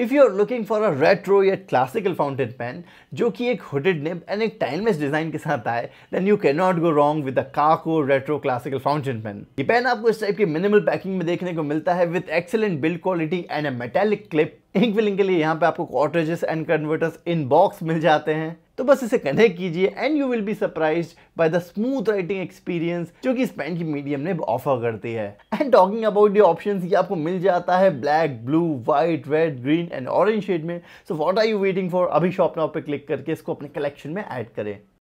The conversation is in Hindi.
if you are looking for a retro या क्लासिकल फाउंटेन पेन जो कि एक हुडेड निब एंड एक टाइमलेस डिज़ाइन के साथ आए then you can not go wrong with Kaco retro classical fountain pen ये पेन आपको इस टाइप की मिनिमल पैकिंग में देखने को मिलता है with excellent build quality and a metallic clip ink filling के लिए यहाँ पे आपको cartridges and converters in box मिल जाते हैं तो बस इसे कनेक्ट कीजिए and you will be surprised by the smooth writing experience जो कि इस पेन की मीडियम ने ऑफर करती है and talking about the option ये आपको मिल जाता है black blue white red green and orange shade में so what are you waiting for अभी शॉप नाउ पे क्लिक करके इसको अपने कलेक्शन में ऐड करें